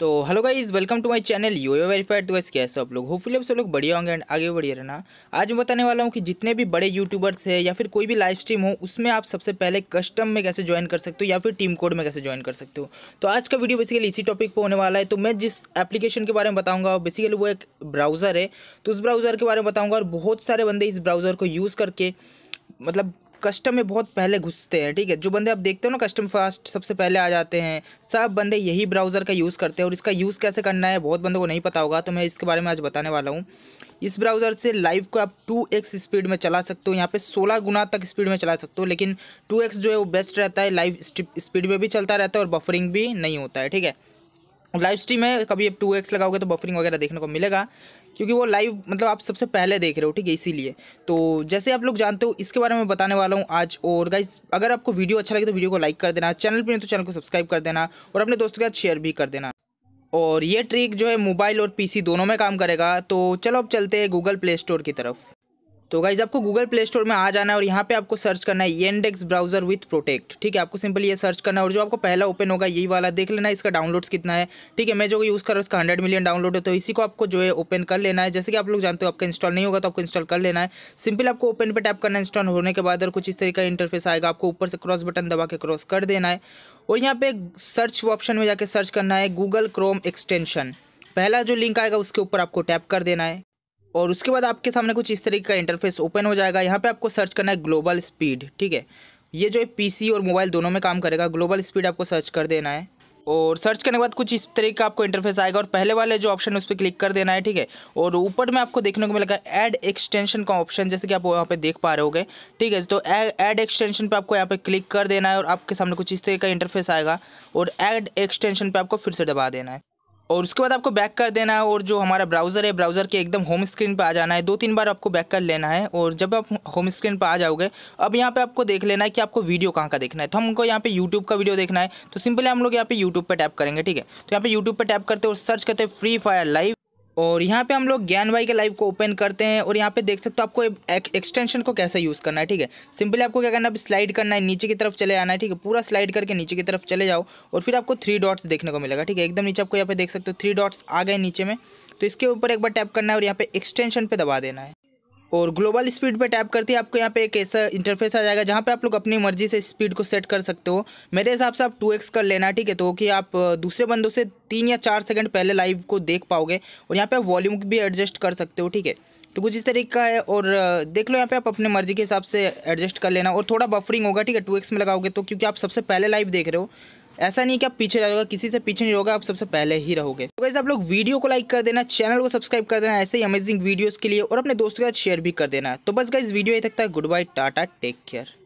तो hello guys welcome to my channel you a verified तो कैसे हो आप लोग होपफुली आप सब लोग बढ़िया होंगे एंड आगे बढ़िया रहना आज मैं बताने वाला हूँ कि जितने भी बड़े यूट्यूबर्स हैं या फिर कोई भी लाइव स्ट्रीम हो उसमें आप सबसे पहले कस्टम में कैसे ज्वाइन कर सकते हो या फिर टीम कोड में कैसे ज्वाइन कर सकते हो तो आज का वीडियो बेसिकली इसी टॉपिक पर होने वाला है तो मैं जिस एप्लीकेशन के बारे में बताऊँगा बेसिकली वो एक ब्राउज़र है तो उस ब्राउज़र के बारे में बताऊँगा और बहुत सारे बंदे इस ब्राउज़र को यूज़ करके मतलब कस्टम में बहुत पहले घुसते हैं ठीक है जो बंदे आप देखते हो ना कस्टम फास्ट सबसे पहले आ जाते हैं सब बंदे यही ब्राउज़र का यूज़ करते हैं और इसका यूज़ कैसे करना है बहुत बंदों को नहीं पता होगा तो मैं इसके बारे में आज बताने वाला हूँ इस ब्राउज़र से लाइव को आप एक्स स्पीड में चला सकते हो यहाँ पे 16 गुना तक स्पीड में चला सकते हो लेकिन एक्स जो है वो बेस्ट रहता है लाइव स्पीड में भी चलता रहता है और बफरिंग भी नहीं होता है ठीक है लाइव स्ट्रीम है कभी आप टू एक्स लगाओगे तो बफरिंग वगैरह देखने को मिलेगा क्योंकि वो लाइव मतलब आप सबसे पहले देख रहे हो ठीक है इसीलिए तो जैसे आप लोग जानते हो इसके बारे में बताने वाला हूँ आज और गाइज अगर आपको वीडियो अच्छा लगे तो वीडियो को लाइक कर देना चैनल पर नहीं तो चैनल को सब्सक्राइब कर देना और अपने दोस्तों के साथ शेयर भी कर देना और ये ट्रिक जो है मोबाइल और पी दोनों में काम करेगा तो चलो अब चलते हैं गूगल प्ले स्टोर की तरफ तो गाइज आपको गूगल प्ले स्टोर में आ जाना है और यहाँ पे आपको सर्च करना है येनडेक्स ब्राउजर विथ प्रोटेक्ट ठीक है आपको सिंपल ये सर्च करना है और जो आपको पहला ओपन होगा यही वाला देख लेना इसका डाउनलोड्स कितना है ठीक है मैं जो यूज़ कर रहा हूँ उसका हंड्रेड मिलियन डाउनलोड है तो इसी को आपको जो है ओपन कर लेना है जैसे कि आप लोग जानते हो आपका इंस्टॉल नहीं होगा तो आपको इंस्टॉल कर लेना है सिंपल आपको ओपन पर टैप करना इंस्टॉल होने के बाद और कुछ इस तरह का इंटरफेस आएगा आपको ऊपर से क्रॉस बटन दबा के क्रॉस कर देना है और यहाँ पे सर्च ऑप्शन में जाकर सर्च करना है गूगल क्रोम एक्सटेंशन पहला जो लिंक आएगा उसके ऊपर आपको टैप कर देना है और उसके बाद आपके सामने कुछ इस तरीके का इंटरफेस ओपन हो जाएगा यहाँ पे आपको सर्च करना है ग्लोबल स्पीड ठीक है ये जो है पीसी और मोबाइल दोनों में काम करेगा ग्लोबल स्पीड आपको सर्च कर देना है और सर्च करने के बाद कुछ इस तरीके का आपको इंटरफेस आएगा और पहले वाले जो ऑप्शन है उस पर क्लिक कर देना है ठीक है और ऊपर में आपको देखने को मिलेगा ऐड एक्सटेंशन का ऑप्शन जैसे कि आप वहाँ पे देख पा रहे होगे ठीक है तो ऐड एक्सटेंशन पे आपको यहाँ पे क्लिक कर देना है और आपके सामने कुछ इस तरीके का इंटरफेस आएगा और ऐड एक्सटेंशन पर आपको फिर से दबा देना है और उसके बाद आपको बैक कर देना है और जो हमारा ब्राउज़र है ब्राउज़र के एकदम होम स्क्रीन पर आ जाना है दो तीन बार आपको बैक कर लेना है और जब आप होम स्क्रीन पर आ जाओगे अब यहाँ पे आपको देख लेना है कि आपको वीडियो कहाँ का देखना है तो हमको यहाँ पे यूट्यूब का वीडियो देखना है तो सिंपली हम लोग यहाँ पे यूट्यूब पर टैप करेंगे ठीक है तो यहाँ पे यूट्यूब पर टैप करते और सर्च करते फ्री फायर लाइव और यहाँ पे हम लोग ज्ञान भाई के लाइव को ओपन करते हैं और यहाँ पे देख सकते हो आपको एक, एक्सटेंशन को कैसे यूज़ करना है ठीक है सिंपली आपको क्या करना है स्लाइड करना है नीचे की तरफ चले आना है ठीक है पूरा स्लाइड करके नीचे की तरफ चले जाओ और फिर आपको थ्री डॉट्स देखने को मिलेगा ठीक है एकदम नीचे आपको यहाँ पे देख सकते हो थ्री डॉट्स आ गए नीचे में तो इसके ऊपर एक बार टैप करना है और यहाँ पे एक्सटेंशन पर दबा देना है और ग्लोबल स्पीड पे टैप करते ही आपको यहाँ पे एक ऐसा इंटरफेस आ जाएगा जहाँ पे आप लोग अपनी मर्जी से स्पीड को सेट कर सकते हो मेरे हिसाब से आप टू एक्स कर लेना ठीक है तो कि आप दूसरे बंदों से तीन या चार सेकंड पहले लाइव को देख पाओगे और यहाँ पे आप वॉल्यूम भी एडजस्ट कर सकते हो ठीक है तो कुछ इस तरीके का है और देख लो यहाँ पे आप अपने मर्जी के हिसाब से एडजस्ट कर लेना और थोड़ा बफरिंग होगा ठीक है टू एक्स में लगाओगे तो क्योंकि आप सबसे पहले लाइव देख रहे हो ऐसा नहीं कि आप पीछे रहोगे किसी से पीछे नहीं रहोगे आप सबसे पहले ही रहोगे तो आप लोग वीडियो को लाइक कर देना चैनल को सब्सक्राइब कर देना ऐसे ही अमेजिंग वीडियो के लिए और अपने दोस्तों के साथ शेयर भी कर देना तो बस गाइज वीडियो तक था goodbye tata take care